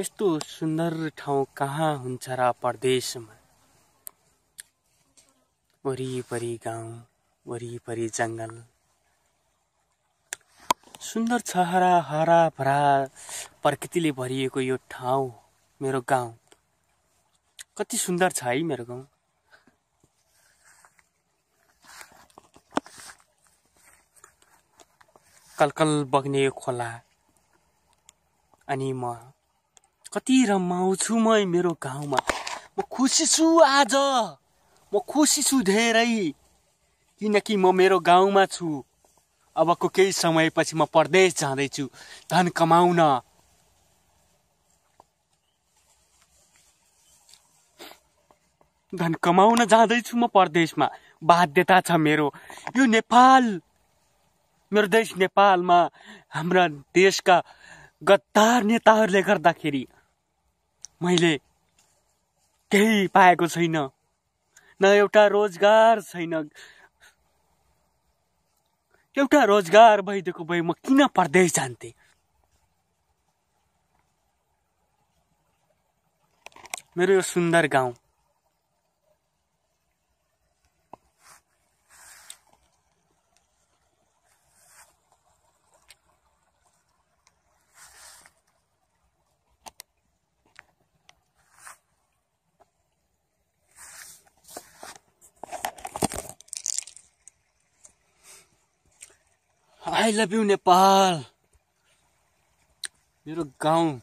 यस्तो सुन्दर ठाउँ कहाँ हुन्छ र परदेशमा वरिपरि गाउँ वरिपरि जङ्गल सुन्दर छ हरा भरा प्रकृतिले भरिएको यो ठाउँ मेरो गाउँ कति सुन्दर छ है मेरो गाउँ कलकल बग्ने खोला अनि म कति रमाउँछु म मेरो गाउँमा म खुसी छु आज म खुसी छु धेरै किनकि म मेरो गाउँमा छु अबको केही समयपछि म परदेश जाँदैछु धन कमाउन धन कमाउन जाँदैछु म परदेशमा बाध्यता छ मेरो यो नेपाल मेरो देश नेपालमा हाम्रा देशका गद्दार नेताहरूले गर्दाखेरि मैले केही पाएको छैन न एउटा रोजगार छैन एउटा रोजगार भइदिएको भए म किन परदेश जान्थेँ मेरो यो सुन्दर गाउँ आई लभ यु नेपाल मेरो गाउँ